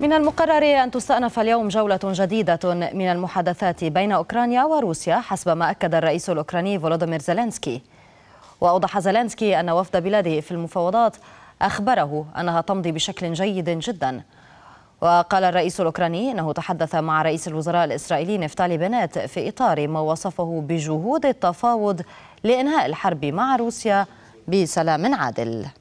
من المقرر أن تستأنف اليوم جولة جديدة من المحادثات بين أوكرانيا وروسيا حسب ما أكد الرئيس الأوكراني فولودومير زيلينسكي وأوضح زيلينسكي أن وفد بلاده في المفاوضات أخبره أنها تمضي بشكل جيد جدا وقال الرئيس الأوكراني أنه تحدث مع رئيس الوزراء الإسرائيلي نفتالي بنات في إطار ما وصفه بجهود التفاوض لإنهاء الحرب مع روسيا بسلام عادل